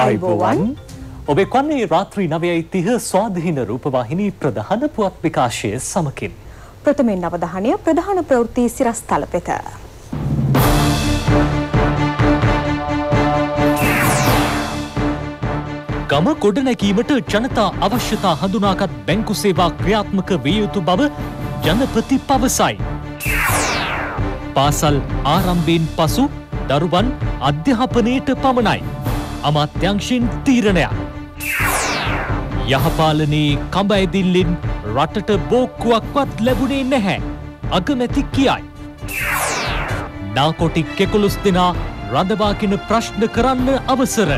අයිබෝවන් ඔබේ කොන්නේ රාත්‍රී නවයයි තිහ ස්වාධහින රූපවාහිනී ප්‍රධාන පුවත් විකාශය සමකින්. ප්‍රථමෙන් අවධානය ප්‍රධාන ප්‍රවෘත්ති සිරස් තලපෙත. ගම ගොඩනැකීමට ජනතා අවශ්‍යතා හඳුනාගත් බැංකු සේවා ක්‍රියාත්මක විය යුතු බව ජනපති පවසයි. පාසල් ආරම්භයෙන් පසු දරුවන් අධ්‍යාපනයට පමණයි. අමාත්‍යංශෙන් තීරණයක්. යහපාලනයේ කඹ ඇදිල්ලෙන් රටට බෝක්කුවක්වත් ලැබුණේ නැහැ. අගමැති කියයි. නාකොටික් එකොළොස් දෙනා රඳවාගෙන ප්‍රශ්න කරන්න අවසර.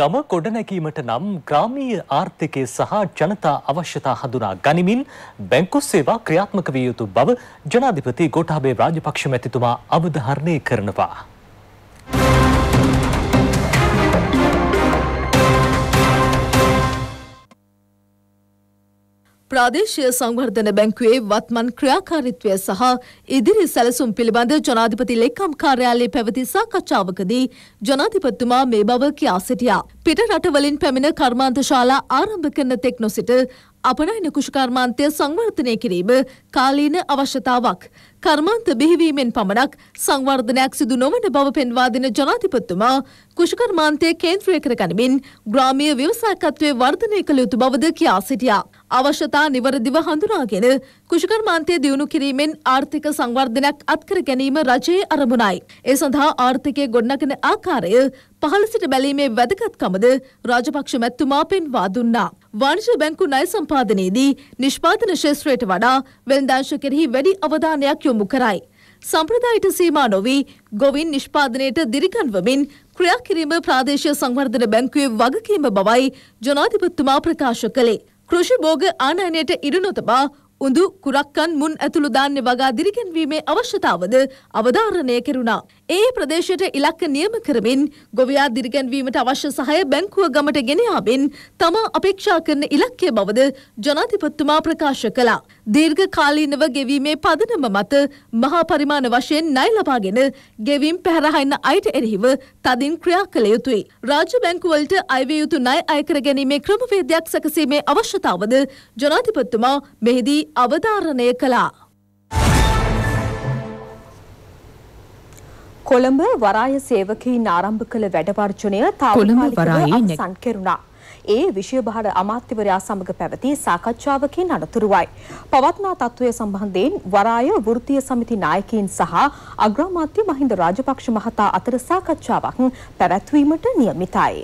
ගම ගොඩනැකීමට නම් ග්‍රාමීය ආර්ථිකය සහ ජනතා අවශ්‍යතා හඳුනා ගනිමින් බැංකු සේවා ක්‍රියාත්මක විය යුතු බව ජනාධිපති ගෝඨාභය රාජපක්ෂ මැතිතුමා අවධාරණය කරනවා. ප්‍රාදේශීය සංවර්ධන බැංකුවේ වත්මන් ක්‍රියාකාරීත්වය සහ ඉදිරි සැලසුම් පිළිබඳ ජනාධිපති ලේකම් කාර්යාලයේ පැවති සාකච්ඡාවකදී ජනාධිපතිතුමා මේ බව කියා සිටියා. පිට රටවලින් පැමිණ කර්මාන්තශාලා ආරම්භ කරන තෙක් නොසිට අපනයන කුෂකර්මාන්තය සංවර්ධනය කිරීම කාලීන අවශ්‍යතාවක්. කර්මාන්ත බෙහිවීමෙන් පමණක් සංවර්ධනයක් සිදු නොවන බව පෙන්වා දෙන ජනාධිපතිතුමා කුෂකර්මාන්තය කේන්ද්‍රය කර ගනිමින් ග්‍රාමීය ව්‍යවසායකත්වය වර්ධනය කළ යුතු බවද කියා සිටියා. අවශ්‍යතා නිවරදිව හඳුනාගෙන කුෂකර්මාන්තය දියුණු කිරීමෙන් ආර්ථික සංවර්ධනයක් අත්කර ගැනීම රජයේ අරමුණයි. ඒ සඳහා ආර්ථිකය ගොඩනගෙන ආකාරය පහළ සිට බැලීමේ වැදගත්කමද රාජපක්ෂ මැතිතුමා පෙන්වා දුන්නා. වාණිජ බැංකු ණය සම්පාදනයේදී නිෂ්පාදන ක්ෂේත්‍රයට වඩා වෙළඳාංශ කෙරෙහි වැඩි අවධානයක් යොමු කරයි. සම්ප්‍රදායට සීමා නොවී ගොවින් නිෂ්පාදනයට දිරිගන්වමින් ක්‍රියා කිරීම ප්‍රාදේශීය සංවර්ධන බැංකුවේ වගකීම බවයි ජනාධිපතිතුමා ප්‍රකාශ කළේ. කෘෂි භෝග ආනයනයට ඉඩ නොතබා උඳු කුරක්කන් මුන් ඇතුළු ධාන්‍ය වගා දිරිගැන්වීමේ අවශ්‍යතාවද අවධාරණය කෙරුණා. ඒ ප්‍රදේශයට ඉලක්ක නියම කරමින් ගොවියා දිරිගැන්වීමට අවශ්‍ය සහය බැංකුව ගමට ගෙන යාමෙන් තමා අපේක්ෂා කරන ඉලක්කය බවද ජනාධිපතිතුමා ප්‍රකාශ කළා. දීර්ඝ කාලීනව ගෙවීමේ පදනම මත මහා පරිමාණ වශයෙන් ණය ලබාගෙන ගෙවීම් පැහැරහින්න අයට එරෙහිව තදින් ක්‍රියා කළ යුතුයි. රාජ්‍ය බැංකුවලට අයවිය යුතු ණය අය කර ගැනීමේ ක්‍රමවේදයක් සැකසීමේ අවශ්‍යතාවද ජනාධිපතිතුමා මෙහිදී අවධාරණය කළා. කොළඹ වරාය සේවකීන් ආරම්භ කළ වැඩවර්ජනය තාවකාලිකව සංකෙරුණා. ඒ විෂයභාර අමාත්‍යවරයා සමග පැවති සාකච්ඡාවකින් අනතුරුවයි. පවත්නා තත්ත්වය සම්බන්ධයෙන් වරාය වෘත්තීය සමිති නායකයින් සහ අග්‍රාමාත්‍ය මහින්ද රාජපක්ෂ මහතා අතර සාකච්ඡාවක් පැවැත්වීමට නියමිතයි.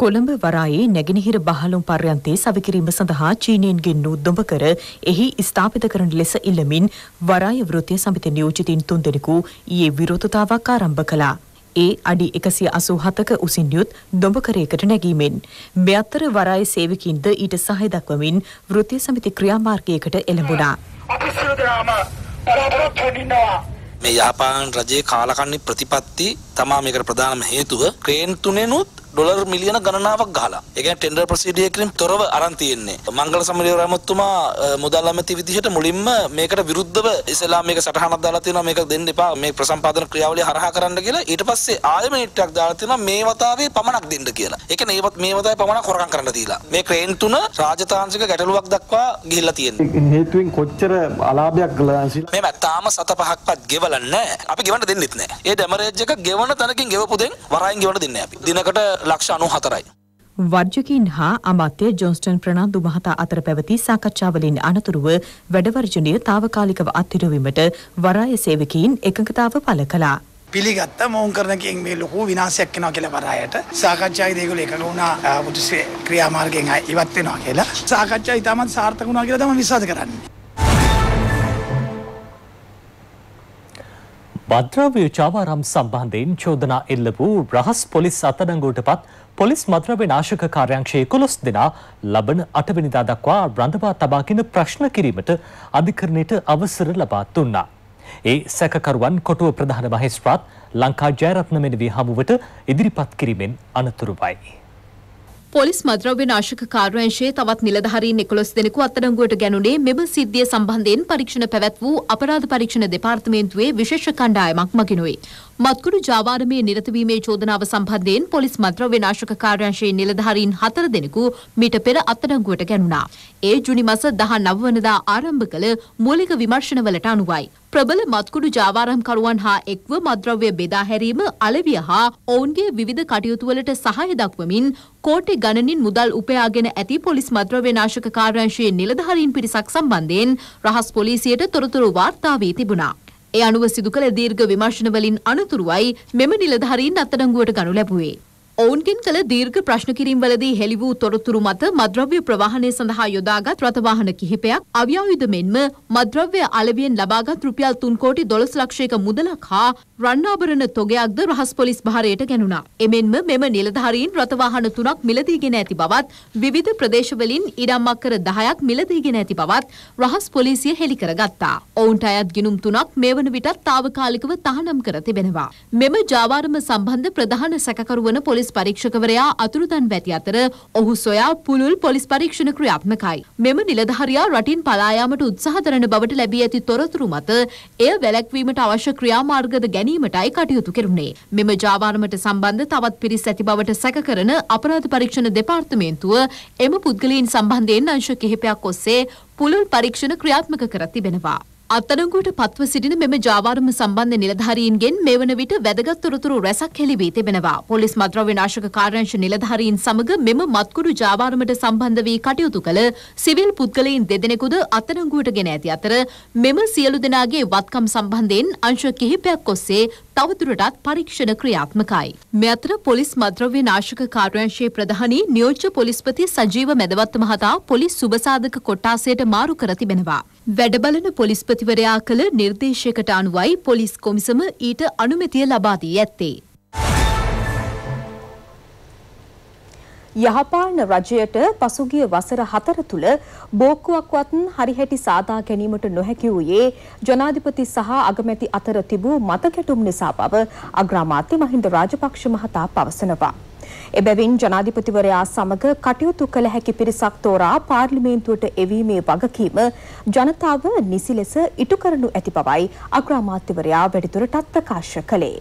කොළඹ වරායේ නැගෙනහිර බහලුම් පර්යන්තේ සවිකිරීම සඳහා චීනයන්ගෙන් වූ දොඹකර එහි ස්ථාපිත කරන ලෙස ඉල්ලමින් වරාය වෘත්තීය සමිති නියෝජිතින් තුන්දෙනෙකු ඊයේ විරෝධතාවක් ආරම්භ කළා. ඒ අඩි 187ක උසින් යුත් දොඹකරයකට නැගීමෙන් මේ අතර වරායේ සේවකින්ද ඊට සහාය දක්වමින් වෘත්තීය සමිති ක්‍රියාමාර්ගයකට එළඹුණා. අපි සියලුදෙනාම බලාපොරොත්තු වෙන්නවා මේ යහපාලන රජයේ කාලකන්ණි ප්‍රතිපත්ති තමා මේකට ප්‍රධානම හේතුව ක්‍රේන් තුනෙනුත් ඩොලර් මිලියන ගණනාවක් ගහලා. ඒ කියන්නේ ටෙන්ඩර් ප්‍රොසීඩියකින් තොරව අරන් තියෙන්නේ. මංගල සමරිය රාමතුමා මුදල් ඇමති විදිහට මුලින්ම මේකට විරුද්ධව ඉස්ලා මේක සටහනක් දාලා තියෙනවා මේක දෙන්න එපා මේ ප්‍රසම්පාදන ක්‍රියාවලිය හරහා කරන්න කියලා. ඊට පස්සේ ආයෙම හිටක් දාලා තියෙනවා මේ වතාවේ පමණක් දෙන්න කියලා. ඒ කියන්නේ ඒවත් මේ වතාවේ පමණක් හොරකම් කරන්න දීලා. මේ ක්‍රේන් තුන රාජතාන්ත්‍රික ගැටලුවක් දක්වා ගිහිල්ලා තියෙනවා. හේතුවෙන් කොච්චර අලාභයක් ගලන්සිලා. මේ තාම සත පහක්වත් ගෙවලා නැහැ. අපි ගෙවන්න දෙන්නෙත් නැහැ. ඒ ඩැමරේජ් එක ගෙවන තැනකින් ගෙවපු දෙන් වරායින් ගෙවන්න දෙන්නේ අපි. දිනකට ලක්ෂ අනු හතරයි. වර්ජකින් හා අමාත්‍ය ජොන්ස්ටන් ප්‍රනාන්දු මහතා අතර පැවති සාකච්ඡාවලින් අනතුරුව වැඩවර්ජනය తాවකාලිකව අත්හිරුවීමට වරාය සේවකීන් එකඟතාව පළ කළා. පිළිගත්ත මොවුන් කරනකින් මේ ලොකු විනාශයක් වෙනවා කියලා වරායට සාකච්ඡායි දේගොල්ලෝ එකඟ වුණා මුතුසේ ක්‍රියාමාර්ගයෙන් ඉවත් වෙනවා කියලා සාකච්ඡා ඉතාමත් සාර්ථක වුණා කියලා තමයි විශ්වාස කරන්නේ. මද්‍රව්‍ය චාවාරම් සම්බන්ධයෙන් චෝදනා එල්ල වූ රහස් පොලිස් අත්අඩංගුවට පත් පොලිස් මද්‍රව්‍ය නාශක කාර්යාංශයේ 11 දෙනා ලබන 8 වෙනිදා දක්වා රඳවා තබා කින ප්‍රශ්න කිරීමට අධිකරණයට අවසර ලබා දුන්නා. ඒ සැකකරුවන් කොටුව ප්‍රධාන මහේස්ත්‍රාත් ලංකා ජයරත්න මෙන් වී හමුවට ඉදිරිපත් කිරීමෙන් අනතුරුයි. පොලිස් මද්‍රව්‍ය නාශක කාර්යංශයේ තවත් නිලධාරීන් 11 දෙනෙකු අත්අඩංගුවට ගැනුනේ මෙම සිද්ධිය සම්බන්ධයෙන් පරීක්ෂණ පැවැත් වූ අපරාධ පරීක්ෂණ දෙපාර්තමේන්තුවේ විශේෂ කණ්ඩායමක් මගිනුයි. මත්කුඩු ජාවාරමේ නිරතවීමේ චෝදනාව සම්බන්ධයෙන් පොලිස් මද්‍රව්‍ය නාශක කාර්යංශයේ නිලධාරීන් 4 දෙනෙකු මීට පෙර අත්අඩංගුවට ගැනුණා. ඒ ජුනි මස 19 වනදා ආරම්භ කළ මූලික විමර්ශනවලට අනුවයි. ප්‍රබල මත්කුඩු ජාවාරම්කරුවන් හා එක්ව මද්‍රව්‍ය බෙදාහැරීම අලවිය හා ඔවුන්ගේ විවිධ කටයුතුවලට සහය දක්වමින් කෝටි ගණනින් මුදල් උපයාගෙන ඇති පොලිස් මද්‍රව්‍ය නාශක කාර්යංශයේ නිලධාරීන් පිරිසක් සම්බන්ධයෙන් රහස් පොලිසියට තොරතුරු වාර්තා වී තිබුණා. ඒ අනුව සිදු කළ දීර්ඝ විමර්ශනවලින් අනතුරුවයි මෙම නිලධාරීන් අත්අඩංගුවට ගනු ලැබුවේ. ඔවුන්ගෙන් කළ දීර්ඝ ප්‍රශ්න කිරීම්වලදී හෙළි වූ තොරතුරු මත මද්‍රව්‍ය ප්‍රවාහනය සඳහා යොදාගත් රථවාහන කිහිපයක් අව්‍යායුධ මෙන්ම මද්‍රව්‍ය අලවියෙන් ලබාගත් රුපියල් 3 කෝටි 12 ලක්ෂයක මුදලක් හා රන්ආභරණ තොගයක්ද රහස් පොලිස් භාරයට ගැනුණා. එමෙන්ම මෙම නිලධාරීන් රථවාහන තුනක් මිලදීගෙන ඇති බවත් විවිධ ප්‍රදේශවලින් ඉඩම්මක් කර 10ක් මිලදීගෙන ඇති බවත් රහස් පොලිසිය හෙළි කරගත්තා. ඔවුන්ට අයත් ගිණුම් තුනක් මේ වන විටත් తాවකාලිකව තහනම් කර තිබෙනවා. මෙම ජාවාරම සම්බන්ධ ප්‍රධාන සැකකරුවන පොලිස් පොලිස් පරීක්ෂකවරයා අතුරුදන් වැති අතර ඔහු සොයා පුළුල් පොලිස් පරීක්ෂණ ක්‍රියාත්මකයි. මෙම නිලධහරයා රටින් පලායාමට උත්සාහදරන බවට ලැබී ඇති තොරතුරු මත එය වැලැක්වීමට අවශ්‍ය ක්‍රියාමාර්ගද ගැනීමටයි කටයුතු කෙරුණේ. මෙම ජාවාරමට සම්බන්ධ තවත් පිරිස් ඇති බවට සැකකරන අපරාධ පරීක්ෂණ දෙපාර්තමේන්තුව එම පුද්ගලීන් සම්බන්ධයෙන් අංශ කිහිපයක් ඔස්සේ පුළුල් පරීක්ෂණ ක්‍රියාත්මක කර තිබෙනවා. අත්අඩංගුවට පත්ව සිටින මෙම ජාවාරම සම්බන්ධ නිලධාරීන්ගෙන් මේ වන විට වැදගත් තොරතුරු රැසක් හෙළි වී තිබෙනවා. පොලිස් මද්‍රව්‍ය නාශක කාර්යාංශ නිලධාරීන් සමග මෙම මත්කුඩු ජාවාරමට සම්බන්ධ වී කටයුතු කළ සිවිල් පුද්ගලයන් දෙදෙනෙකුද අත්අඩංගුවට ගෙන ඇති අතර මෙම සියලු දෙනාගේ වත්කම් සම්බන්ධයෙන් අංශ කිහිපයක් ඔස්සේ තවදුරටත් පරීක්ෂණ ක්‍රියාත්මකයි. මේ අතර පොලිස් මද්‍රව්‍ය නාශක කාර්යාංශයේ ප්‍රධානී නියෝජ්‍ය පොලිස්පති සජීව මැදවත්ත මහතා පොලිස් සුබසාධක කොට්ටාසයට මාරු කර තිබෙනවා. වැඩබලන පොලිස්පතිවරයා කළ නිර්දේශයකට අනුවයි පොලිස් කොමිසම ඊට අනුමැතිය ලබා දී ඇත්තේ. යහපාලන රජයට පසුගිය වසර හතර තුළ බෝක්කුවක්වත් හරිහැටි සාදා ගැනීමට නොහැකි වූයේ ජනාධිපති සහ අගමැති අතර තිබූ මතකැටුම් නිසා බව අග්‍රාමාත්‍ය මහින්ද රාජපක්ෂ මහතා පවසනවා. එබැවින් ජනාධිපතිවරයා සමග කටයුතු කළ හැකි පිරිසක් තෝරා පාර්ලිමේන්තුවට එවීමේ වගකීම ජනතාව නිසි ලෙස ඉටු කරනු ඇති බවයි අග්‍රාමාත්‍යවරයා වැඩිදුරටත් ප්‍රකාශ කළේ.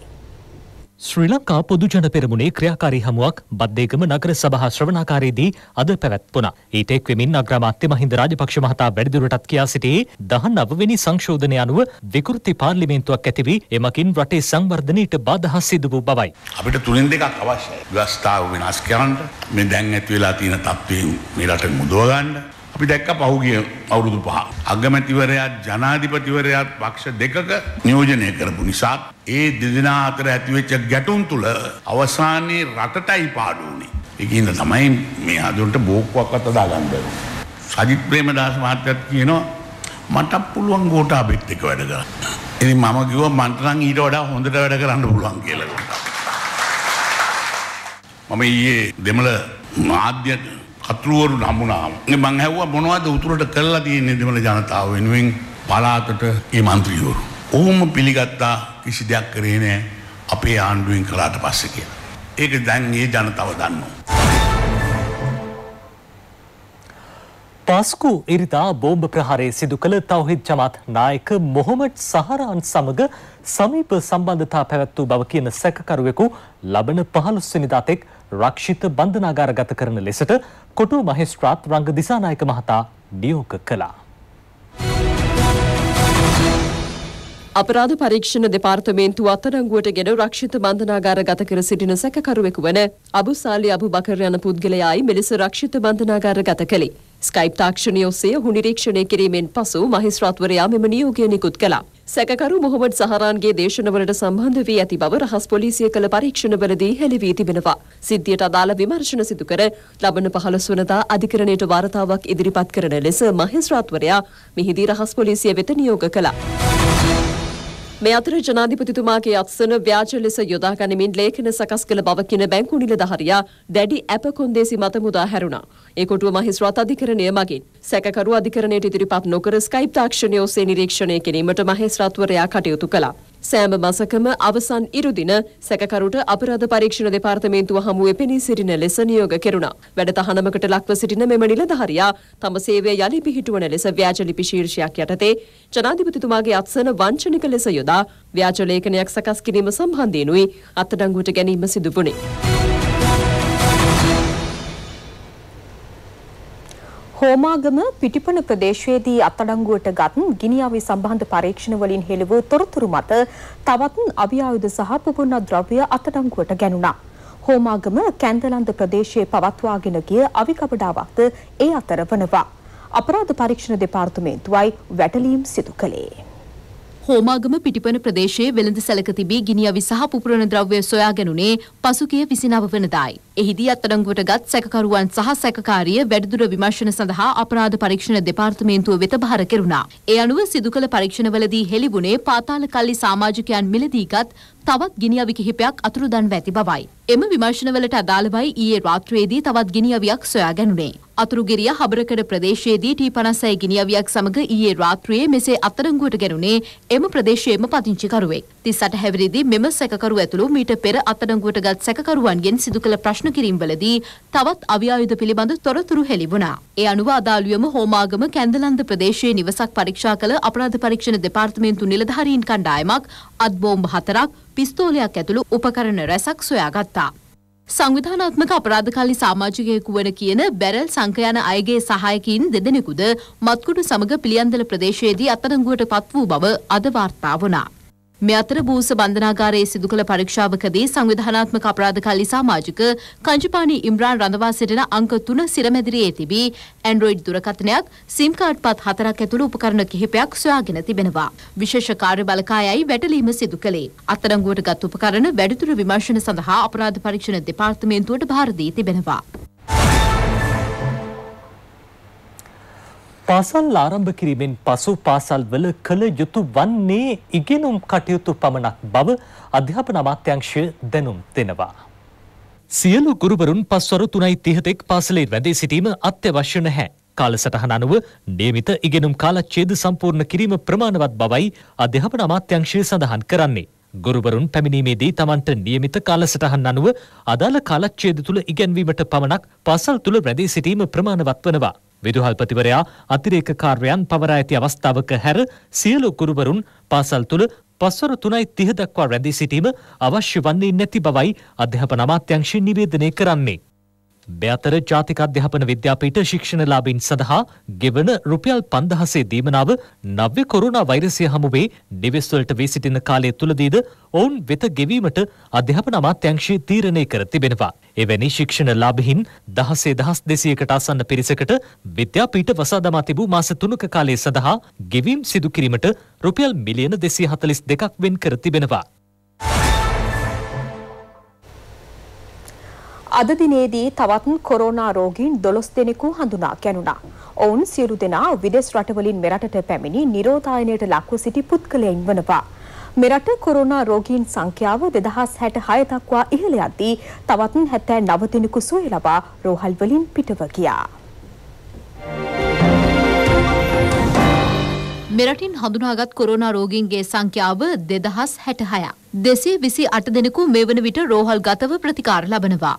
ශ්‍රී ලංකා පොදුජන පෙරමුණේ ක්‍රියාකාරී හමුවක් බද්දේකම නගර සභා ශ්‍රවණාකාරයේදී අද පැවැත්වුණා. ඊට එක්වෙමින් අග්‍රාමාත්‍ය මහින්ද රාජපක්ෂ මහතා වැඩිදුරටත් කියා සිටියේ 19 වෙනි සංශෝධනය අනුව විකෘති පාර්ලිමේන්තුවක් ඇති වී එමකින් රටේ සංවර්ධනයට බාධා සිදු වූ බවයි. අපිට තුනෙන් දෙකක් අවශ්‍යයි. ව්‍යවස්ථාව වෙනස් කරන්න, මේ දැන් ඇති වෙලා තියෙන තත්ත්වයෙන් මේ රට මුදව ගන්න, අපි දැක්ක පහුගිය අවුරුදු පහ. අගමැතිවරයාත් ජනාධිපතිවරයාත් පක්ෂ දෙකක නියෝජනය කරපු නිසා ඒ දෙදෙනා අතර ඇතිවෙච්ච ගැටුම් තුළ අවසානයේ රටටයි පාඩුවනේ. එකන්න තමයි මේ අදුරට බෝක්වක් අතදා ගන්ඩ. සජිත් ප්‍රේම දස් මහත්තයත් කියනවා මට පුළුවන් ගෝටා බෙත් එක වැඩ කර. එ මම කිව මන්තරන් ඊට වඩා හොඳට වැඩ කරන්න පුළුවන් කියලා. මම ඊයේ දෙමළ මාධ්‍යයට කතුරුවරු නමුණාව. මං හැව්වා මොනවද උතුරට කරලා තියෙන්නේ දෙමළ ජනතාව වෙනුවෙන් පලාතට ඒ මන්ත්‍රීවරු. ඔහුම පිළිගත්තා කිසි දෙයක් කරේ නෑ අපේ ආණ්ඩුවෙන් කළාට පස්සේ කියලා. ඒක දැන් ඒ ජනතාව දන්නවා. පාස්කු ඉරිදා බෝම්භ ප්‍රහාරය සිදු කළ තවහිත් ජමත් නායක මොහොමට් සහරාන් සමඟ සමීප සම්බන්ධතා පැවැත්වූ බව කියන සැකකරුවෙකු ලබන පහළුස්වනිදා තෙක් රක්ෂිත බන්ධනාගාරගත කරන ලෙසට කොටුව මහේස්ත්‍රාත් රංග දිසානායක මහතා නියෝග කළා. අපරාධ පරීක්ෂණ දෙපාර්තමේන්තු අත්අඩංගුවට ගෙන රක්ෂිත බන්ධනාගාර ගත කර සිටින සැකකරුවෙකු වන අබුසාලි අබු බකර් යන පුද්ගලයායි මෙලෙස රක්ෂිත බන්ධනාගාර ගත කළේ. ස්කයිප් තාක්ෂණය ඔස්සේ ඔහු නිරීක්ෂණය කිරීමෙන් පසු මහිස්ත්‍රාත්වරයා මෙම නියෝගය නිකුත් කළා. සැකකරු මොහොමඩ් සහරාන්ගේ දේශනවලට සම්බන්ධ වී ඇති බව රහස් පොලිසිය කළ පරීක්ෂණවලදී හෙළිවී තිබෙනවා. සිද්ධියට අදාළ විමර්ශන සිදු කර ලබන 15 වනදා අධිකරණයට වාර්තාවක් ඉදිරිපත් කරන ලෙස මහේස්ත්‍රාත්වරයා මෙහිදී රහස් පොලිසිය වෙත නියෝග කළා. මේ අතර ජනාධිපතිතුමාගේ අත්සන ව්‍යාජ ලෙස යොදා ගනිමින් ලේඛන සකස් කළ බව කියන බැංකු නිලධාරියා දැඩි ඇප කොන්දේසි මත මුදා හැරුණා. ඒ කොටුව මහේස්ත්‍රාත් අධිකරණය මගින් සැකකරු අධිකරණයට ඉදිරිපත් නොකර ස්කයිප් තාක්ෂණය ඔස්සේ නිරීක්ෂණය කිරීමට මහේස්ත්‍රාත්වරයා කටයුතු කළා. සෑම මසකම අවසන් ඉරුදින සැකකරුට අපරාධ පරීක්ෂණ දෙපාර්තමේන්තුව හමුවේ පෙනී සිටින ලෙස නියෝග කෙරුණා. වැඩ තහනමකට ලක්ව සිටින මෙම නිලධාරියා තම සේවය යළි පිහිටුවන ලෙස ව්‍යාජ ලිපි ශීර්ෂයක් යටතේ ජනාධිපතිතුමාගේ අත්සන වංචනික ලෙස යොදා ව්‍යාජ ලේඛනයක් සකස් කිරීම සම්බන්ධයෙන්ුයි අත්අඩංගුවට ගැනීම සිදු වුණේ. හෝමාගම පිටිපන ප්‍රදේශයේදී අත්අඩංගුවට ගත් ගිනියාවේ සම්බන්ධ පරීක්ෂණ වලින් හෙළ වූ තොරතුරු මත තවත් අවියායුධ සහ පුපුරන ද්‍රව්‍ය අත්අඩංගුවට ගැනුණා. හෝමාගම කැන්දලන්ද ප්‍රදේශයේ පවත්වාගෙන ගිය අවිකපඩාවක්ද ඒ අතර වනවා. අපරාධ පරීක්ෂණ දෙපාර්තමේන්තුවයි වැටලීම් සිදු කළේ. හෝමාගම පිටිපන ප්‍රදේශයේ වෙළඳ සැලක තිබී ගිනි අවි සහ පුපුරන ද්‍රව්‍ය සොයා ගැනුනේ පසුගිය 29 වෙනිදායි. එහිදී අත්අඩංගුවට ගත් සැකකරුවන් සහ සැකකාරිය වැඩිදුර විමර්ශන සඳහා අපරාධ පරීක්ෂණ දෙපාර්තමේන්තුව වෙත බහර කෙරුණා. ඒ අනුව සිදු කළ පරීක්ෂණවලදී හෙළිවුණේ පාතාල කල්ලි සමාජිකයන් මිලදීගත් තවත් ගිනියවි කිහිපයක් අතුරුදන්ව ඇති බවයි. එම විමර්ශනවලට අදාළවයි ඊයේ රාත්‍රියේදී තවත් ගිනියවියක් සොයා ගැනුණේ. අතුරුගිරිය හබරකඩ ප්‍රදේශයේදී T56 ගිනියවියක් සමග ඊයේ රාත්‍රියේ මෙසේ අත්අඩංගුවට ගැනුණේ එම ප්‍රදේශයේම පදිංචිකරුවෙක්. 38 හැවිරිදී මෙම සැකකරු ඇතුළු මීට පෙර අත්අඩංගුවටගත් සැකකරුවන්ගෙන් සිදු කළ ප්‍රශ්න කිරීම්වලදී තවත් අවියායුධ පිළිබඳ තොරතුරු හෙළි වුණා. ඒ අනුව අදාළුවම හෝමාගම කැන්දලන්ද ප්‍රදේශයේ නිවසක් පරීක්ෂා කළ අපරාධ පරීක්ෂණ දෙපාර්තමේන්තු නිලධාරීන් කණ්ඩායමක් අත්බෝම්බ හතරක් පිස්තෝලයක් ඇතුළු උපකරණ රැසක් සොයාගත්තා. සංවිධානාත්මක අපරාධකාලි සාමාජිකයෙකු වන කියන බැරල් සංකයන අයගේ සහයකින් දෙදෙනෙකුද මත්කුඩු සමග පිළියන්දල ප්‍රදේශයේදී අත්අඩංගුවට පත් වූ බව අද වාර්තා වුණා. මේ අතර බූස බන්ධනාගාරයේ සිදු කළ පරීක්ෂාවකදී සංවිධානාත්මක අපරාධකාරී සමාජික කංජපානි ඉම්රාන් රඳවා සිටින අංක 3 සිරමැදිරියේ තිබී ඇන්ඩ්‍රොයිඩ් දුරකථනයක් SIM කාඩ් පත් හතරක් ඇතුළු උපකරණ කිහිපයක් සොයාගෙන තිබෙනවා. විශේෂ කාර්ය බලකායයි වැටලීම සිදු කළේ. අත්අඩංගුවට ගත් උපකරණ වැඩිදුර විමර්ශන සඳහා අපරාධ පරීක්ෂණ දෙපාර්තමේන්තුවට භාර දී තිබෙනවා. පාසල් ආරම්භ කිරීමෙන් පසු පාසල්වල කළ යුතු වන්නේ ඉගෙනුම් කටයුතු පමණක් බව අධ්‍යාපන අමාත්‍යංශය දැනුම් දෙනවා. සියලු ගුරුවරුන් පස්වරු තුනයි තිහතෙක් පාසලේ වැඳී සිටීම අත්‍යවශ්‍ය නැහැ. කාලසටහන අනුව නියමිත ඉගෙනුම් කාලච්ඡේද සම්පූර්ණ කිරීම ප්‍රමාණවත් බවයි අධ්‍යාපන අමාත්‍යංශය සඳහන් කරන්නේ. ගුරුවරුන් පැමිණීමේදී තමන්ට නියමිත කාලසටහන් අනුව අදාළ කාලච්ඡේද තුළ ඉගැන්වීමට පමණක් පාසල් තුළ රැඳී සිටීම ප්‍රමාණවත් වනවා. විදුහල්පතිවරයා අතිරේක කාර්යයන් පවරා ඇති අවස්ථාවක හැර සියලු කුරුවරුන් පාසල් තුළ පස්වර තුනයි තිහ දක්වා රැඳී සිටීම අවශ්‍ය වන්නේ නැති බවයි අධ්‍යාපන අමාත්‍යංශය නිවේදනය කරන්නේ. බෑතර ජාතික අධ්‍යාපන විද්‍යාපීට ශික්ෂණලාබින් සඳහා ගෙවන රුපියල් පන්දහසේ දීමනාව නව්‍ය කොරුණා වෛරසය හමුවේ නිවෙස්වලට වී සිටින කාලය තුළදීද ඔවුන් වෙත ගෙවීමට අධ්‍යාපන අමාත්‍යංශය තීරණය කර තිබෙනවා. එවැනි ශික්ෂණ ලාභහින් දහසේ දහස් දෙසියකට අසන්න පිරිසකට විද්‍යාපීට වසා දමා තිබූ මාස තුනක කාලය සඳහා ගෙවීම් සිදු කිරීමට රුපියල් මිලියන දෙසිය හතලිස් දෙකක් වෙන් කර තිබෙනවා. අද දිනේදී තවත් කොරෝනා රෝගීන් 12 දෙනෙකු හඳුනා ගැනුණා. ඔවුන් සියලු දෙනා විදෙස් රටවලින් මෙරටට පැමිණි නිරෝධායනයට ලක්ව සිටි පුද්ගලයන් වනවා. මෙරට කොරෝනා රෝගීන් සංඛ්‍යාව 2066 දක්වා ඉහළ යද්දී තවත් 79 දෙනෙකු සුවය ලබා රෝහල් වලින් පිටව ගියා. මෙරටින් හඳුනාගත් කොරෝනා රෝගීන්ගේ සංඛ්‍යාව දෙදහස් හැටහයක්. දෙසේ විසි අට දෙනෙකු මේ වන විට රෝහල් ගතව ප්‍රතිකාර ලබනවා.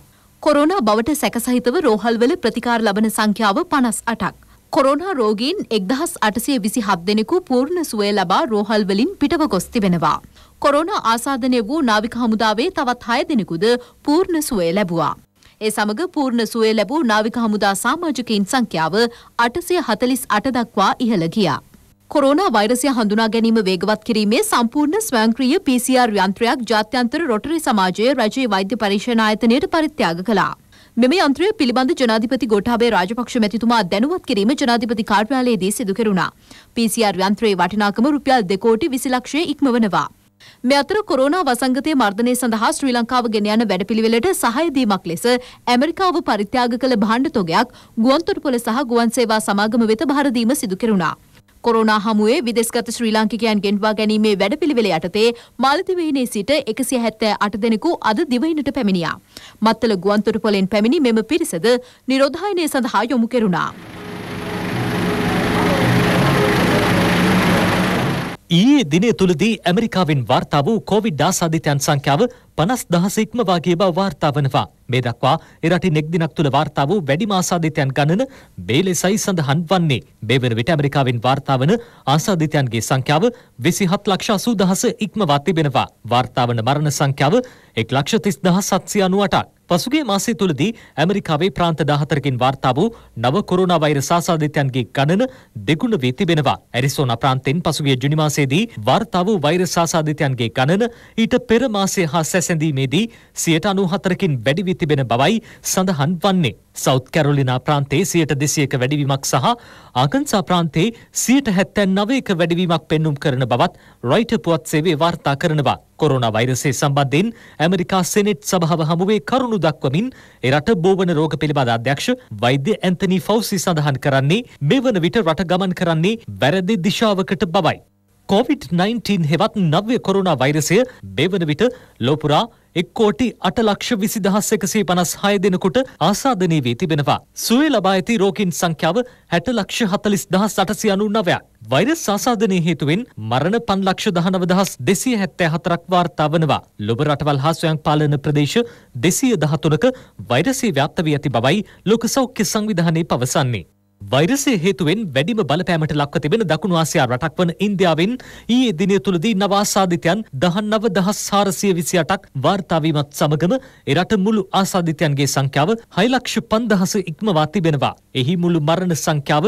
කොරෝනා බවට සැකසහිතව රෝහල්වල ප්‍රතිකාර ලබන සංඛ්‍යාව පනස් අටක්. කොරෝනා රෝගීන් එක්දහස් අටසය විසි හත් දෙනෙකු පූර්ණ සුවය ලබා රෝහල්වලින් පිටව ගොස් තිබෙනවා. කොරෝන ආසාධනය වූ නාවික හමුදාවේ තවත් හය දෙනෙකුද පූර්ණ සුවය ලැබවා. ඒ සමඟ පූර්ණ සුවය ලැබූ නාවික හමුදා සාමාජිකයින් සංඛ්‍යාව අටසය හතලිස් අට දක්වා ඉහළ ගියා. කොරෝනා වෛරසය හඳුනා ගැනීම වේගවත් කිරීමේ සම්පූර්ණ ස්වයංක්‍රීය PCR යන්ත්‍රයක් ජාත්‍යන්තර රොටරි සමාජයේ රජයේ වෛද්‍ය පරීක්ෂණ ආයතනයට පරිත්‍යාග කළා. මෙම යන්ත්‍රය පිළිබඳ ජනාධිපති ගෝඨාභය රාජපක්ෂ මැතිතුමා දැනුවත් කිරීම ජනාධිපති කාර්යාලයේදී සිදු කෙරුණා. PCR යන්ත්‍රයේ වටිනාකම රුපියල් 2 කෝටි 20 ලක්ෂය ඉක්මවනවා. මේ අතර කොරෝනා වසංගතයේ මර්ධනය සඳහා ශ්‍රී ලංකාව ගෙන යන වැඩපිළිවෙලට සහාය දීමක් ලෙස ඇමරිකාව පරිත්‍යාග කළ භාණ්ඩ තොගයක් ගුවන්තොටුපොළ සහ ගුවන් සේවා සමාගම වෙත භාර දීම සිදු කෙරුණා. කොරෝනා හමුවේ විදෙස්ගත ශ්‍රී ලාංකිකයන් ගෙන්වා ගැනීමේ වැඩපිළිවෙල යටතේ මල්දිවයිනේ සිට 178 දෙනෙකු අද දිවයිනට පැමිණියා. මත්තල ගුවන්තොටුපළෙන් පැමිණි මෙම පිරිසද නිරෝධායනය සඳහා යොමු කෙරුණා. ඊයේ දිනය තුළදී ඇමරිකාවෙන් වාර්තා වූ කොවිඩ් ආසාධිතයන් සංඛ්‍යාව පනස් දහසෙක්ම වගේ බව වාර්තා වනවා. මේ දක්වා එරටි නෙක්දිනක් තුළ වාර්තා වූ වැඩිම ආසාධිතයන් ගණන මේ ලෙසයි සඳහන් වන්නේ. මේ වන විට ඇමරිකාවෙන් වාර්තා වන ආසාධිතයන්ගේ සංඛ්‍යාව විසිහත් ලක්ෂ අසූ දහස ඉක්මවා තිබෙනවා. වාර්තාවන මරණ සංඛ්‍යාව එක් ලක්ෂ තිස් දහස් සත්සිය අනුවටක්. පසුගේ මාසේ තුළදී ඇමරිකාවේ ප්‍රාන්ත 14කින් වාර්තා වූ නව කොරෝනා වෛරස් ආසාදිතයන්ගේ ගණන දෙගුණ වී තිබෙනවා. ඇරිසෝනා ප්‍රාන්තයෙන් පසුගිය ජුනි මාසයේදී වාර්තා වූ වෛරස් ආසාදිතයන්ගේ ගණන ඊට පෙර මාසයේ හා සැසඳීමේදී 94කින් වැඩි වී තිබෙන බවයි සඳහන් වන්නේ. සෞත් කැරොලිනා ප්‍රාන්තයේ 201 වැඩිවීමක් සහ ආකන්සා ප්‍රාන්තයේ 179ක වැඩිවීමක් පෙන්눔 කරන බවත් රොයිටර් පුවත් සේවය වාර්තා කරනවා. කොරෝන වෛරසය සම්බන්ධයෙන් ඇමරිකා සෙනෙට් සභාව හමුවේ කරුණු දක්වමින් එරට බෝවන රෝග පිළිබඳ අධ්‍යක්ෂ වෛද්‍ය ඇන්තනී ෆෞසි සඳහන් කරන්නේ මේ වන විට රට ගමන් කරන්නේ වැරදි දිශාවකට බවයි. COVID-19 හෙවත් නව්‍ය කොරුණා වෛරසය බෙවන විට ලෝපුරා එක් කෝටි අට ලක්ෂ විසි දහස් එකසේ පනස් හය දෙනකුට ආසාධනය වී තිබෙනවා. සුවේ ලබා ඇති රෝකින් සංඛ්‍යාව හැට ලක්ෂ හතලිස් දහස් අටසි අනු නවයක්. වෛරස් ආසාධනය හේතුවෙන් මරණ පන් ලක්ෂ දහනව දහස් දෙසිය හැත්තෑ හතරක් වාර්තා වනවා. ලොබ රටවල් හා ස්වයං පාලන ප්‍රදේශ දෙසිය දහතුනක වෛරසේ ව්‍යාප්ත වී ඇති බවයි ලොක සෞඛ්‍ය සංවිධානයේ පවසන්නේ. වෛරසය හේතුවෙන් වැඩිම බලපෑමට ලක්ව තිබෙන දකුණු ආසියා රටක් වන ඉන්දියාවෙන් ඊයේ දිනය තුළදී නව ආසාදිතයන් 19428ක් වාර්තා වීමත් සමගම එරට මුළු ආසාදිතයන්ගේ සංඛ්‍යාව 650000 ඉක්මවා තිබෙනවා. එහි මුළු මරණ සංඛ්‍යාව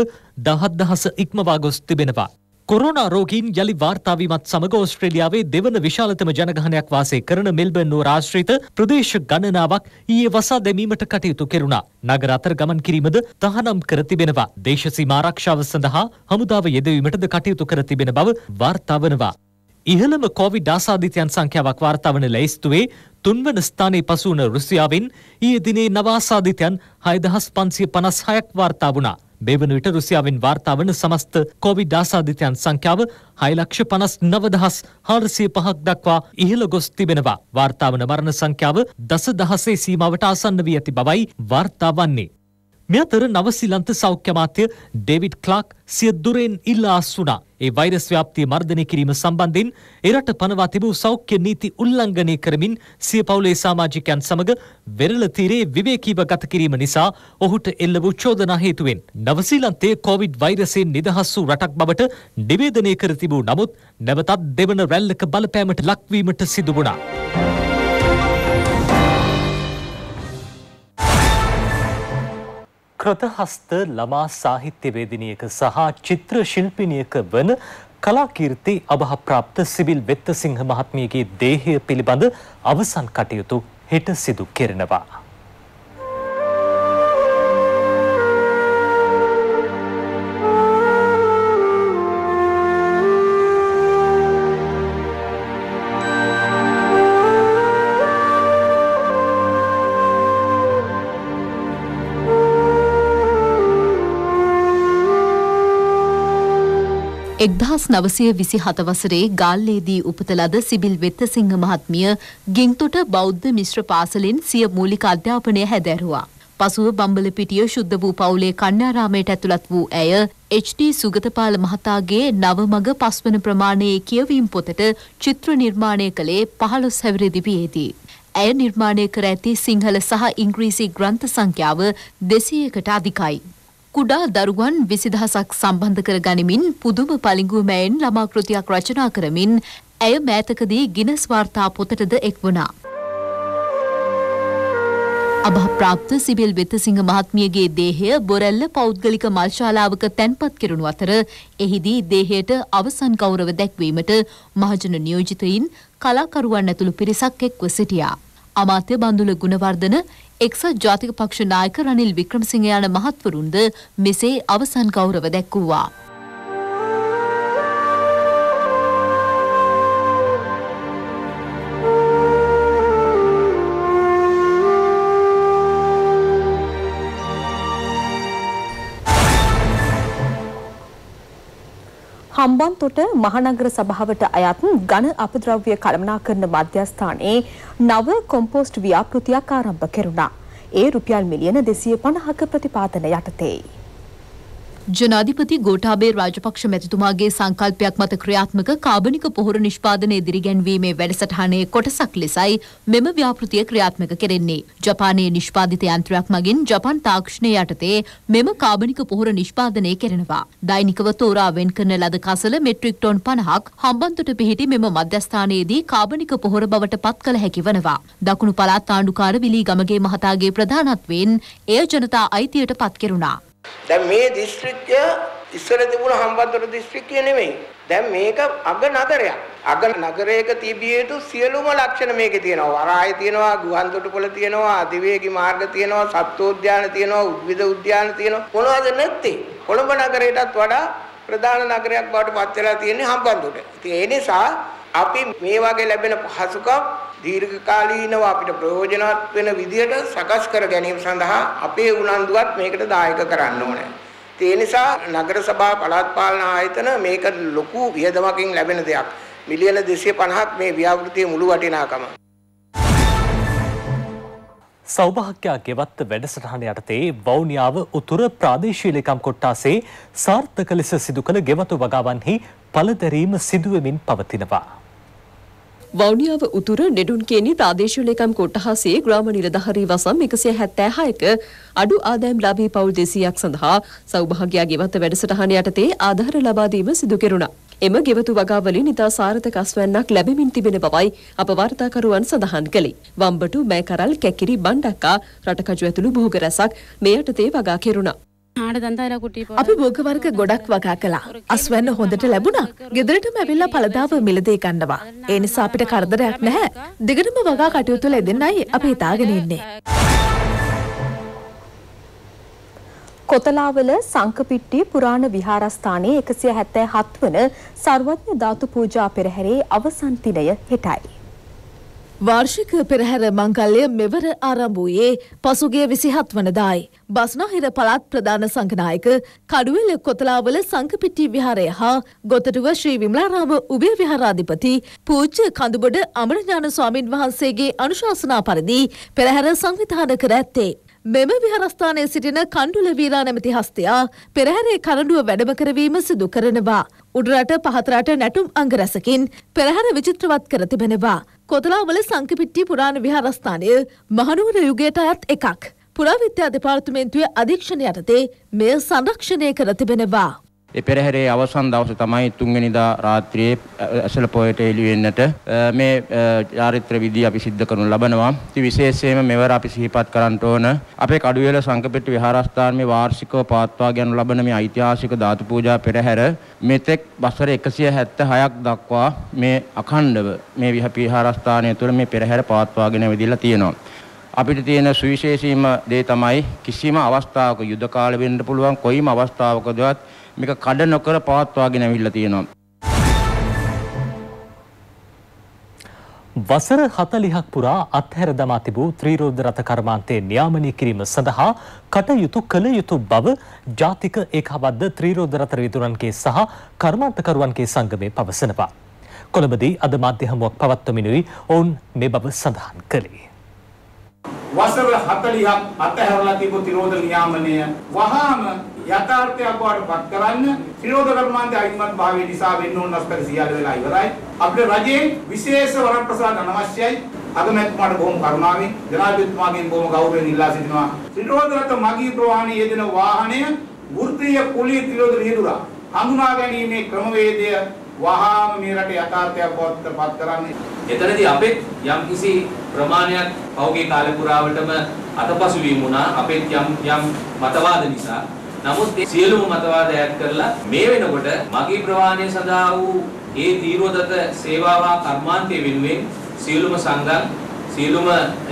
17000 ඉක්මවා ගොස් තිබෙනවා. කොරෝනා රෝගීන් යළි වාර්තාාවීමත් සමඟ ඔස්ට්‍රේලියාවේ දෙවන විශාලතම ජනගහනයක් වාසය කරන මෙල්බන් නුව රාශ්‍රීත ප්‍රදේශ ගණනාවක් ඊයේ වසා දැමීමට කටයුතු කෙරුණා. නගර අතර ගමන් කිරීමද තහනම් කර තිබෙනවා. දේශසී මාරක්ෂාව සඳහා හමුදාව යෙදවීමටද කටයුතු කර තිබෙන බව වාර්තාවනවා. ඉහළම කොවිඩ් ආසාධිතයන් සංඛ්‍යාවක් වාර්තාවන ලැයිස්තුවේ තුන්වන ස්ථානයේ පසු වන රුසියාවෙන් ඊයේ දිනේ නව ආසාධිතයන් 6556ක් වාර්තා වුණා. මේ වන විට රුසියාවෙන් වාර්තාාවන සමස්ත කොවිඩ් ආසාධිතයන් සංඛ්‍යාව හයිලක්ෂ පනස් නවදහස් හාරසිය පහක් දක්වා ඉහළ ගොස් තිබෙනවා. වාර්තාාවන මරණ සංඛ්‍යාව දස දහසේ සීමාවට ආසන්න වී ඇති බවයි වාර්තා වන්නේ. මේ අතර නවසිලන්ත සෞඛ්‍ය අමාත්‍ය ඩේවිඩ් ක්ලාක් සිය දුරෙන් ඉල්ලා අස්වුණා. ඒ වෛරස් ව්‍යාප්තිය මර්ධනය කිරීම සම්බන්ධයෙන් එරට පනවා තිබූ සෞඛ්‍ය නීති උල්ලංඝනය කරමින් සිය පවුලේ සමාජිකයන් සමග වෙරළ තීරයේ විවේකීව ගත කිරීම නිසා ඔහුට එල්ල වූ චෝදනා හේතුවෙන් නවසීලන්තයේ කොවිඩ් වෛරසයෙන් නිදහස් වූ රටක් බවට නිවේදනය කර තිබූ නමුත් නැවතත් දෙවන රැල්ලක බලපෑමට ලක්වීමට සිදු වුණා. ක්‍රතහස්ත ළමා සාහිත්‍යවේදිනියක සහ චිත්‍ර ශිල්පිනියක වන කලාකීර්ති අභාප්‍රාප්ත සිවිල් වෙත්තසිංහ මහත්මියගේ දේහය පිළිබඳ අවසන් කටයුතු හෙට සිදු කෙරෙනවා. එක්දහස් නවසය විසි හතවසරේ ගල්ලේදී උපතලද සිබිල් වෙත්තසිංහ මහත්මිය ගින්තුට බෞද්ධ මිශ්‍ර පාසලෙන් සිය මූලික අධ්‍යාපනය හැදැරුවා. පසුව බම්බලපිටිය ශුද්ධ වූ පවුලේ කණ්ඩාරාමයට ඇතුළත් වූ ඇය HD සුගතපාල මහතාගේ නවමග පස්වන ප්‍රමාණයේ කියවීම් පොතට චිත්‍ර නිර්මාණය කළේ පහළොස් හැවිරිදිවියේදී. ඇය නිර්මාණය කර ඇති සිංහල සහ ඉංග්‍රීසි ග්‍රන්ථ සංඛ්‍යාව දෙසයකට අධිකයි. කුඩා දරුවන් විසිදහසක් සම්බන්ධ කර ගනිමින් පුදුම පලිගුවමෑන් ළමා කෘතියක් රචනා කරමින් ඇය මෑතකදී ගිනස් වාර්තා පොතටද එක් වුණා. අභාප්‍රාප්ත සිබිල් වෙතසිංහ මහත්මියගේ දේහය බොරැල්ල පෞද්ගලික මල්ශාලාවක තැන්පත් කෙරුණු අතර එහිදී දේහයට අවසන් ගෞරව දැක්වීමට මහජන නියෝජිතයින් කලාකරුවන් ඇතුළු පිරිසක් එක්ව සිටියා. අමාත්‍ය බඳුල ගුණවර්ධන එක්සත් ජාතික පක්ෂ නායක රනිල් වික්‍රමසිංහ යන මහත්වරුන්ද මෙසේ අවසන් ගෞරව දැක්වුවා. හම්බන්තොට මහනගර සභාවට අයත් ඝන අපද්‍රව්‍ය කළමනාකරණ මධ්‍යස්ථානයේ නව කොම්පෝස්ට් ව්‍යාපෘතියක් ආරම්භ කෙරුණා. ඒ රුපියල් මිලියන 250ක ප්‍රතිපාදන යටතේයි. ජනාධිපති ගෝඨාභය රාජපක්ෂ මැතිතුමාගේ සංකල්පයක් මත ක්‍රියාත්මක කාබනික පොහොර නිෂ්පාදනය දිරිගැන්වීමේ වැඩසටහනේ කොටසක් ලෙසයි මෙම ව්‍යාපෘතිය ක්‍රියාත්මක කෙරෙන්නේ. ජපානයේ නිෂ්පාදිත යන්ත්‍රයක් මගින් ජපන් තාක්ෂණය යටතේ මෙම කාබනික පොහොර නිෂ්පාදනය කරනවා. දෛනිකව තෝරා වෙන් කරන ලද කසල මෙට්‍රික් ටොන් 50ක් හම්බන්තොට පිහිටි මෙම මධ්‍යස්ථානයේදී කාබනික පොහොර බවට පත් කළ හැකි වනවා. දකුණු පළාත් ආණ්ඩුකාර විලී ගමගේ මහතාගේ ප්‍රධානත්වයෙන් එය ජනතා අයිතියට පත් කෙරුණා. දැන් මේ දිස්ත්‍රික්කය ඉස්සර තිබුණ හම්බන්තොට දිස්ත්‍රික්කය නෙමෙයි. දැන් මේක අග නගරයක්. අග නගරයක තිබිය යුතු සියලුම ලක්ෂණ මේකේ තියෙනවා. වරාය තියෙනවා, ගුවන්තොටුපළ තියෙනවා, අධිවේගී මාර්ග තියෙනවා, සත්වෝද්‍යාන තියෙනවා, උද්භිද උද්‍යාන තියෙනවා. මොනවද නැත්තේ? කොළඹ නගරයටත් වඩා ප්‍රධාන නගරයක් බවට පත් වෙලා තියෙන්නේ හම්බන්තොට. ඉතින් ඒ නිසා අපි මේ වගේ ලැබෙන පහසුකම් දීර්ඝකාලීනව අපිට ප්‍රයෝජනවත් වෙන විදියට සකස් කර ගැනීම සඳහා අපේ උනන්දුවත් මේකට දායක කරන්න ඕනේ. ඒ නිසා නගර සභා පළාත් පාලන ආයතන මේක ලොකු වියදමකින් ලැබෙන දෙයක්. මිලියන 250ක් මේ ව්‍යාපෘතියේ මුළු වටිනාකම. සෞභාග්‍යා ගෙවත්ත වැඩසටහන යටතේ වවුනියාව උතුර ප්‍රාදේශීය ලේකම් කොට්ටාසේ සාර්ථක ලෙස සිදු කළ ගෙවතු වගාවන්හි පළදැරීම සිදුවෙමින් පවතිනවා. වෞනියාව උතුර නෙඩුන්කේනි ප්‍රාදේශලේකම් කොට්ටහසේ ග්‍රාම නිලධහරී වසම් එකසිය හැත්තෑ හයක අඩු ආදෑම් ලාබී පවුල් දෙසීයක් සඳහා සෞභාගයා ගෙවත වැඩසටහන යටතේ ආධහර ලබාදීම සිදුකෙරුණ. එම ගෙවතු වගාවලින් ඉතා සාරථකස්වැන්නක් ලැබෙමින් තිබෙන බවයි අප වාර්තාකරුවන් සඳහන් කළේ. වම්බටු මෑකරල් කැකිරි බණ්ඩක්කා රටකජු ඇතුළු බෝගරැසක් මේ යටතේ වගා කෙරුණා. අපි බෝගවර්ග ගොඩක් වගා කලා අස්වැන්න හොඳට ලැබුණා ගෙදරටම ඇවිල්ලා පළදාව මිලදේ කන්නවා. ඒ නිසා අපිට කරදරයක් නැහැ. දිගටම වගා කටයුතු ලැබෙන්නයි අපි හිතාගෙන ඉන්නේ. කොතලාවල සංකපිට්ටි පුරාණ විහාරස්ථානයේ 177 වන සර්වඥ ධාතු පූජා පෙරහැරේ අවසන් දිනය හෙටයි. වාර්ෂික පෙරහැර මංකල්ලය මෙවර ආරම්භ වූයේ පසුගිය 27 වනදායි. බස්නාහිර පළාත් ප්‍රධාන සංඝනායක කඩුවෙල කොතලාවල සංඝපිටි විහාරය හා ගොතටුව ශ්‍රී විමලාරාම උභය විහාරාධිපති පූජ්‍ය කඳුබඩ අමරඥාන ස්වාමින් වහන්සේගේ අනුශාසනා පරිදි පෙරහැර සංවිධානය කර ඇත්තේ. මෙම විහාරස්ථානයේ සිටින කණ්ඩුල වීරා නැමැති හස්තියා පෙරහැරේ කරඬුව වැඩම කරවීම සිදු කරනවා. උඩරට පහතරට නැටුම් අංග රැසකින් පෙරහැර විචිත්‍රවත් කර තිබෙනවා. කොතලාවල සංකපිට්ටි පුරාණ විහාරස්ථානය මහනුවර යුගයට අයත් එකක්. පුරාවිද්‍යා දෙපාර්තමේන්තුවේ අධීක්ෂණ යටතේ මෙය සංරක්ෂණය කර තිබෙනවා. ඒ පෙරහැරේ අවසන් දවසේ තමයි තුන්වෙනිදා රාත්‍රියේ ඇසල පොයට එළි වෙන්නට මේ චාරිත්‍ර විදි අපි සිද්ධ කරනු ලබනවා. ඉතින් විශේෂයෙන්ම මෙවර අපි සිහිපත් කරන්න ඕන අපේ කඩුවෙල සංකපිට විහාරස්ථානයේ වාර්ෂිකව පවත්වා ගන්නු ලබන මේ ඓතිහාසික ධාතු පූජා පෙරහැර මෙතෙක් වසර 176ක් දක්වා මේ අඛණ්ඩව මේ විහාරස්ථානය තුළ මේ පෙරහැර පවත්වාගෙන වෙදිලා තියෙනවා. අපිට තියෙන සුවිශේෂීම දේ තමයි කිසිම අවස්ථාවක යුද කාලෙ වෙන්න පුළුවන් කොයිම අවස්ථාවකදවත් මේක කඩ නොකර පවත්වාගෙන ඇවිල්ලා තියෙනවා. වසර 40ක් පුරා අත්හැර දමා තිබූ ත්‍රිරෝද රථ කර්මාන්තයේ නියාමනය කිරීම සඳහා කටයුතු කළ යුතු බව ජාතික ඒකාබද්ධ ත්‍රිරෝද රථ රිදුරන්ගේ සහ කර්මාන්තකරුවන්ගේ සංගමය පවසනවා. කොළඹදී අද මාධ්‍ය හමුවක් පවත්වමිනුයි ඔවුන් මේ බව සඳහන් කළේ. වසර 40ක් අතහැරලා තිබු තිරෝධ නියාමනය වහාම යථාර්ථයක් වඩපත් කරන්න ත්‍රිරෝධ කර්මාන්තයේ අයිමත් භාවය නිසා වෙන්න ඕන අස්තර සියල්ල වෙලා ඉවරයි. අපිට රජයෙන් විශේෂ වරප්‍රසාද අනවශ්‍යයි. අගමැතිතුමාට බොහොම කරුණාවෙන් ජනාධිපතිතුමාගෙන් බොහොම ගෞරවයෙන් ඉල්ලා සිටිනවා. ත්‍රිරෝධරත මගී ප්‍රවාහණයේ යෙදෙන වාහනය වෘත්තීය කුලී ත්‍රිරෝධ රියදුරා හඳුනා ගැනීමේ ක්‍රමවේදය වහාම මේ රටේ යථාර්ථයක් බවට පත් කරන්නේ. එතනදී අපෙත් යම්කිසි ප්‍රමාණයක් පෞගේ කාලේ පුරාවටම අතපසු වීම වුණා. අපෙත් යම් යම් මතවාද නිසා නමුත් ඒ සියලුම මතවාද ඈඩ් කරලා මේ වෙනකොට මගී ප්‍රවාහණය සඳහා වූ ඒ තීරෝදත සේවාව කර්මාන්තය වෙනුවෙන් සියලුම සංගම් සියලුම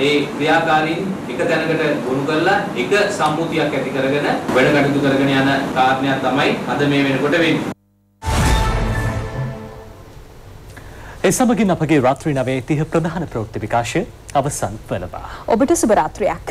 ඒ ක්‍රියාකාරීන් එක තැනකට ගොනු කරලා එක සම්මුතියක් ඇති කරගෙන වැඩ කටයුතු කරගෙන යන කාරණයක් තමයි අද මේ වෙනකොට වෙන්නේ. ඒ සමගින් අපගේ රාත්‍රී 9:30 ප්‍රධාන ප්‍රවෘත්ති විකාශය අවසන් වෙනවා. ඔබට සුබ රාත්‍රියක්.